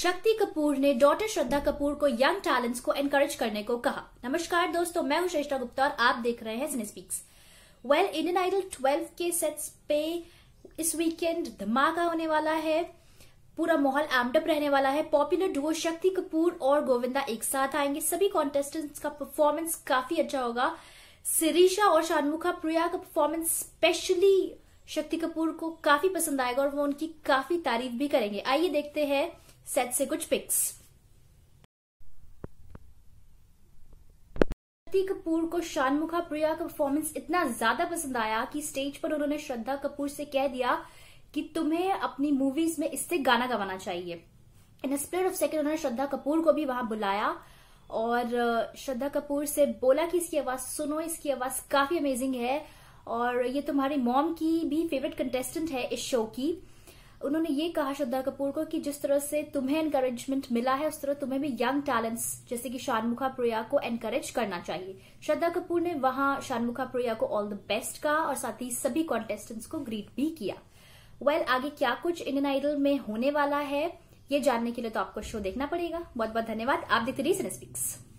शक्ति कपूर ने डॉटर श्रद्धा कपूर को यंग टैलेंट्स को एनकरेज करने को कहा नमस्कार दोस्तों मैं हूं श्रेष्ठा गुप्ता और आप देख रहे हैं स्पीक्स वेल इंडियन आइडल ट्वेल्व के सेट्स पे इस वीकेंड धमाका होने वाला है पूरा माहौल एमडअप रहने वाला है पॉपुलर डुओ शक्ति कपूर और गोविंदा एक साथ आएंगे सभी कॉन्टेस्टेंट्स का परफॉर्मेंस काफी अच्छा होगा सिरीशा और शानमुखा प्रिया का परफॉर्मेंस स्पेशली शक्ति कपूर को काफी पसंद आएगा और वो उनकी काफी तारीफ भी करेंगे आइए देखते हैं सेट से कुछ पिक्स कपूर को शानमुखा प्रिया का परफॉर्मेंस इतना ज्यादा पसंद आया कि स्टेज पर उन्होंने श्रद्धा कपूर से कह दिया कि तुम्हें अपनी मूवीज में इससे गाना गवाना चाहिए इन स्प्लिट ऑफ सेकेंड उन्होंने श्रद्धा कपूर को भी वहां बुलाया और श्रद्धा कपूर से बोला कि इसकी आवाज सुनो इसकी आवाज काफी अमेजिंग है और ये तुम्हारी मॉम की भी फेवरेट कंटेस्टेंट है इस शो की उन्होंने ये कहा श्रद्धा कपूर को कि जिस तरह से तुम्हें एनकरेजमेंट मिला है उस तरह तुम्हें भी यंग टैलेंट्स जैसे कि शानमुखा प्रिया को एनकरेज करना चाहिए श्रद्धा कपूर ने वहां शानमुखा प्रिया को ऑल द बेस्ट कहा और साथ ही सभी कॉन्टेस्टेंट्स को ग्रीट भी किया वेल well, आगे क्या कुछ इंडियन आइडल में होने वाला है ये जानने के लिए तो आपको शो देखना पड़ेगा बहुत बहुत धन्यवाद आप देखते रहिए स्पीक्स